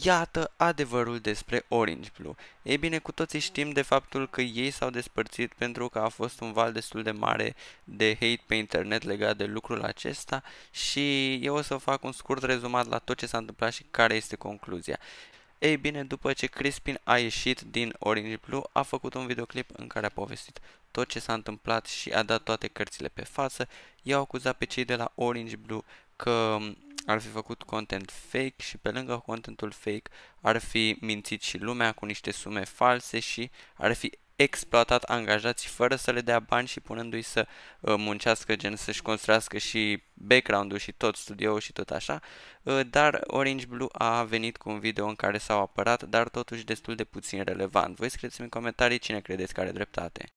Iată adevărul despre Orange Blue. Ei bine, cu toții știm de faptul că ei s-au despărțit pentru că a fost un val destul de mare de hate pe internet legat de lucrul acesta și eu o să fac un scurt rezumat la tot ce s-a întâmplat și care este concluzia. Ei bine, după ce Crispin a ieșit din Orange Blue, a făcut un videoclip în care a povestit tot ce s-a întâmplat și a dat toate cărțile pe față. I-au acuzat pe cei de la Orange Blue că ar fi făcut content fake și pe lângă contentul fake ar fi mințit și lumea cu niște sume false și ar fi exploatat angajații fără să le dea bani și punându-i să uh, muncească, gen să-și construiască și background-ul și tot studioul și tot așa, uh, dar Orange Blue a venit cu un video în care s-au apărat, dar totuși destul de puțin relevant. Voi scrieți-mi în comentarii cine credeți că are dreptate.